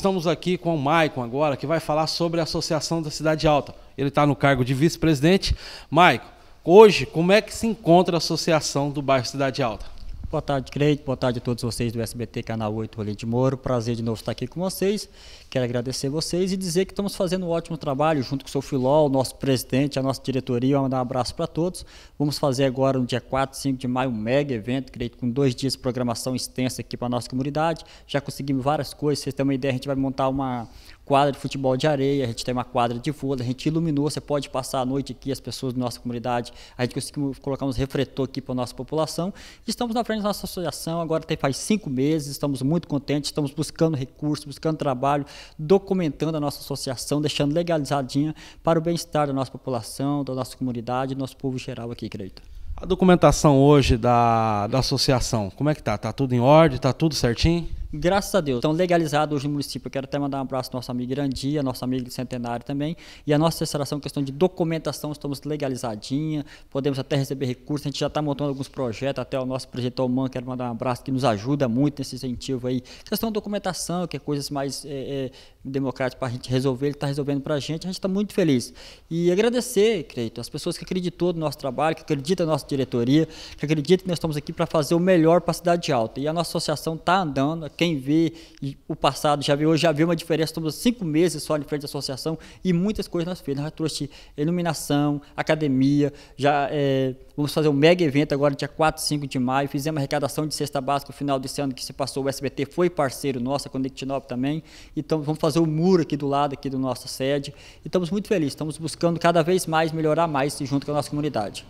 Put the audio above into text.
Estamos aqui com o Maicon agora, que vai falar sobre a Associação da Cidade Alta. Ele está no cargo de vice-presidente. Maicon, hoje, como é que se encontra a Associação do Bairro Cidade Alta? Boa tarde, Cleide. Boa tarde a todos vocês do SBT Canal 8 Rolim de Moro. Prazer de novo estar aqui com vocês. Quero agradecer vocês e dizer que estamos fazendo um ótimo trabalho junto com o seu Filó, o nosso presidente, a nossa diretoria. Mandar um abraço para todos. Vamos fazer agora, no dia 4, 5 de maio, um mega evento, Cleide, com dois dias de programação extensa aqui para a nossa comunidade. Já conseguimos várias coisas. Vocês têm uma ideia, a gente vai montar uma quadra de futebol de areia, a gente tem uma quadra de vôlei, a gente iluminou, você pode passar a noite aqui, as pessoas da nossa comunidade, a gente conseguiu colocar uns refletores aqui para a nossa população. Estamos na frente anos nossa associação, agora tem faz cinco meses, estamos muito contentes, estamos buscando recursos, buscando trabalho, documentando a nossa associação, deixando legalizadinha para o bem-estar da nossa população, da nossa comunidade, do nosso povo geral aqui, Creito. A documentação hoje da, da associação, como é que tá? Tá tudo em ordem? Tá tudo certinho? graças a Deus, estão legalizados hoje no município. Eu quero até mandar um abraço ao nosso amigo Irandia, nosso amigo de Centenário também. E a nossa associação, questão de documentação, estamos legalizadinha, podemos até receber recursos. A gente já está montando alguns projetos, até o nosso projeto Oman, quero mandar um abraço, que nos ajuda muito nesse incentivo aí. Questão de documentação, que é coisas mais é, é, democráticas para a gente resolver, ele está resolvendo para a gente. A gente está muito feliz. E agradecer, Creito, as pessoas que acreditou no nosso trabalho, que acreditam na nossa diretoria, que acreditam que nós estamos aqui para fazer o melhor para a cidade alta. E a nossa associação está andando, quem vê o passado já viu, hoje já uma diferença, estamos cinco meses só em frente à associação e muitas coisas nós fizemos. Nós trouxe iluminação, academia, já é, vamos fazer um mega evento agora dia 4, 5 de maio, fizemos uma arrecadação de cesta básica no final desse ano que se passou, o SBT foi parceiro nosso, a Conectinop também, então vamos fazer o um muro aqui do lado aqui do nossa sede e estamos muito felizes, estamos buscando cada vez mais melhorar mais junto com a nossa comunidade.